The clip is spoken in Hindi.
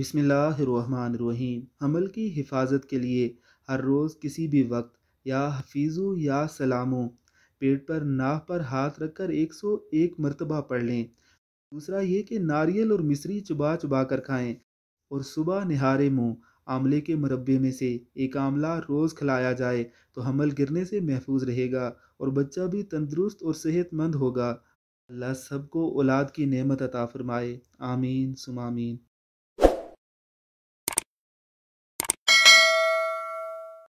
बिसमीम अमल की हिफाजत के लिए हर रोज़ किसी भी वक्त या हफीज़ों या सलामों पेट पर नाह पर हाथ रखकर एक सौ एक मरतबा पढ़ लें दूसरा ये कि नारियल और मिसरी चुबा चुबा कर खाएँ और सुबह नहारे मुँह आमले के मरबे में से एक आमला रोज़ खिलाया जाए तो हमल गिरने से महफूज रहेगा और बच्चा भी तंदरुस्त और सेहतमंद होगा अल्लाह सबको औलाद की नेमत अता फरमाए आमीन सुमामीन